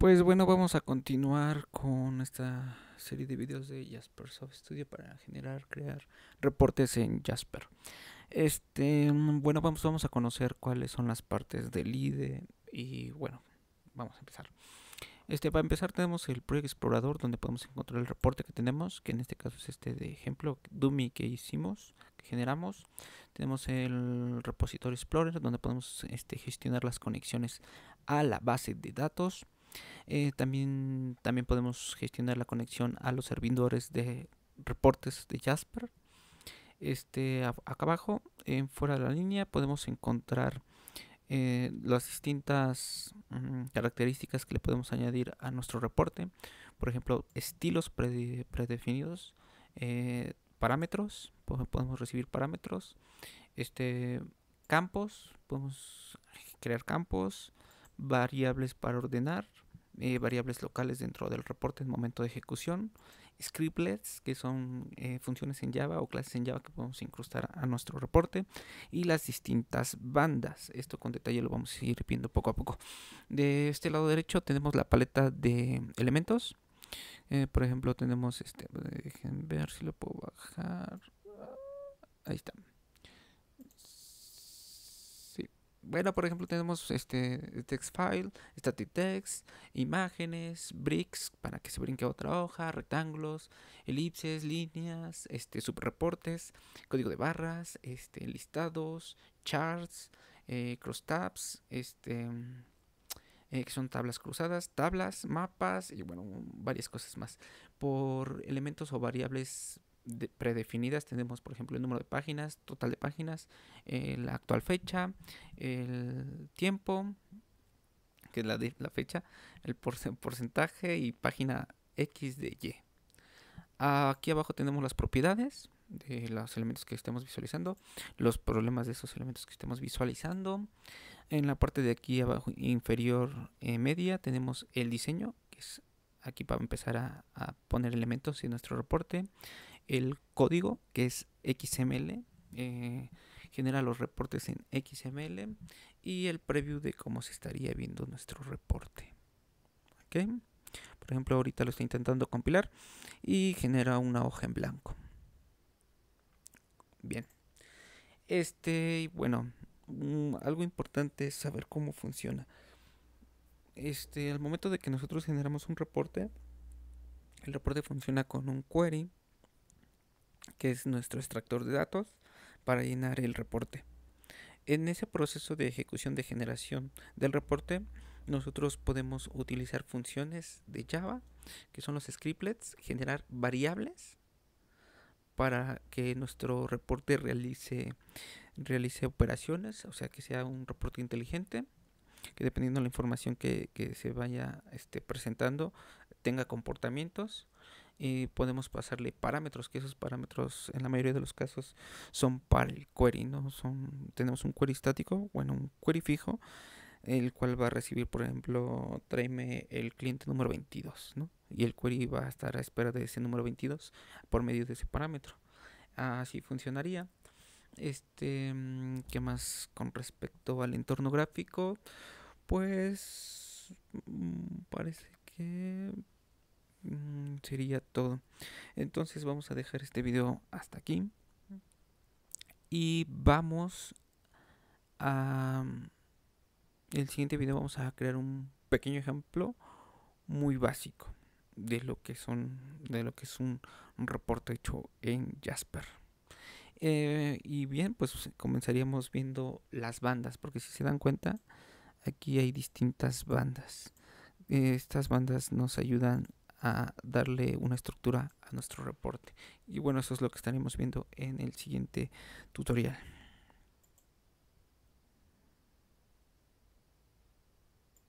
Pues bueno, vamos a continuar con esta serie de videos de Jaspersoft Studio para generar, crear reportes en Jasper. Este, mm, bueno, vamos, vamos a conocer cuáles son las partes del IDE y bueno, vamos a empezar. Este, para empezar tenemos el Project Explorador donde podemos encontrar el reporte que tenemos, que en este caso es este de ejemplo, Dummy que hicimos, que generamos. Tenemos el repositorio Explorer donde podemos este, gestionar las conexiones a la base de datos. Eh, también, también podemos gestionar la conexión a los servidores de reportes de Jasper. Este, acá abajo, en fuera de la línea, podemos encontrar eh, las distintas mm, características que le podemos añadir a nuestro reporte. Por ejemplo, estilos predefinidos, eh, parámetros, podemos recibir parámetros, este, campos, podemos crear campos, variables para ordenar, eh, variables locales dentro del reporte en momento de ejecución, scriptlets, que son eh, funciones en Java o clases en Java que podemos incrustar a nuestro reporte, y las distintas bandas. Esto con detalle lo vamos a ir viendo poco a poco. De este lado derecho tenemos la paleta de elementos. Eh, por ejemplo, tenemos este. Dejen ver si lo puedo bajar. Ahí está. bueno, por ejemplo, tenemos este text file, static text, imágenes, bricks para que se brinque otra hoja, rectángulos, elipses, líneas, este subreportes, código de barras, este listados, charts, eh, cross tabs, este eh, que son tablas cruzadas, tablas, mapas y bueno, varias cosas más por elementos o variables predefinidas. Tenemos, por ejemplo, el número de páginas, total de páginas, eh, la actual fecha, el tiempo, que es la, de, la fecha, el porcentaje y página X de Y. Aquí abajo tenemos las propiedades de los elementos que estemos visualizando, los problemas de esos elementos que estemos visualizando. En la parte de aquí abajo inferior eh, media tenemos el diseño, que es aquí para empezar a, a poner elementos en nuestro reporte el código que es XML, eh, genera los reportes en XML y el preview de cómo se estaría viendo nuestro reporte. ¿Okay? Por ejemplo, ahorita lo está intentando compilar y genera una hoja en blanco. Bien. Este, bueno, mm, algo importante es saber cómo funciona. Este, al momento de que nosotros generamos un reporte, el reporte funciona con un query que es nuestro extractor de datos, para llenar el reporte. En ese proceso de ejecución de generación del reporte, nosotros podemos utilizar funciones de Java, que son los scriptlets, generar variables para que nuestro reporte realice, realice operaciones, o sea, que sea un reporte inteligente, que dependiendo de la información que, se vaya este, presentando, tenga comportamientos y podemos pasarle parámetros, que esos parámetros en la mayoría de los casos son para el query, ¿no? Son, tenemos un query estático, bueno, un query fijo, el cual va a recibir, por ejemplo, tráeme el cliente número 22, ¿no? Y el query va a estar a espera de ese número 22 por medio de ese parámetro. Así funcionaría. Este, mm, ¿qué más con respecto al entorno gráfico? Pues mm, parece que sería todo. Entonces vamos a dejar este video hasta aquí. Y vamos a... Mm, el siguiente video vamos a crear un pequeño ejemplo muy básico de lo que son de lo que es un, reporte hecho en Jasper. Eh, y bien, pues comenzaríamos viendo las bandas, porque si se dan cuenta, aquí hay distintas bandas. Eh, estas bandas nos ayudan a darle una estructura a nuestro reporte. Y bueno, eso es lo que estaremos viendo en el siguiente tutorial.